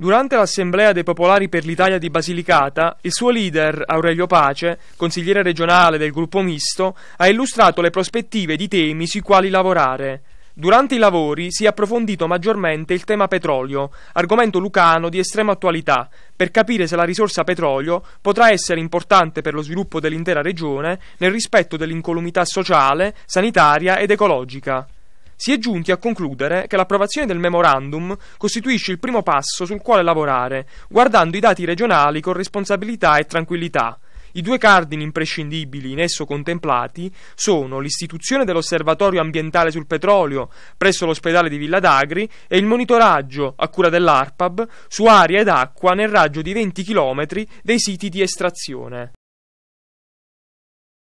Durante l'assemblea dei popolari per l'Italia di Basilicata, il suo leader, Aurelio Pace, consigliere regionale del gruppo misto, ha illustrato le prospettive di temi sui quali lavorare. Durante i lavori si è approfondito maggiormente il tema petrolio, argomento lucano di estrema attualità, per capire se la risorsa petrolio potrà essere importante per lo sviluppo dell'intera regione nel rispetto dell'incolumità sociale, sanitaria ed ecologica si è giunti a concludere che l'approvazione del memorandum costituisce il primo passo sul quale lavorare, guardando i dati regionali con responsabilità e tranquillità. I due cardini imprescindibili in esso contemplati sono l'istituzione dell'osservatorio ambientale sul petrolio presso l'ospedale di Villa d'Agri e il monitoraggio, a cura dell'ARPAB, su aria ed acqua nel raggio di 20 km dei siti di estrazione.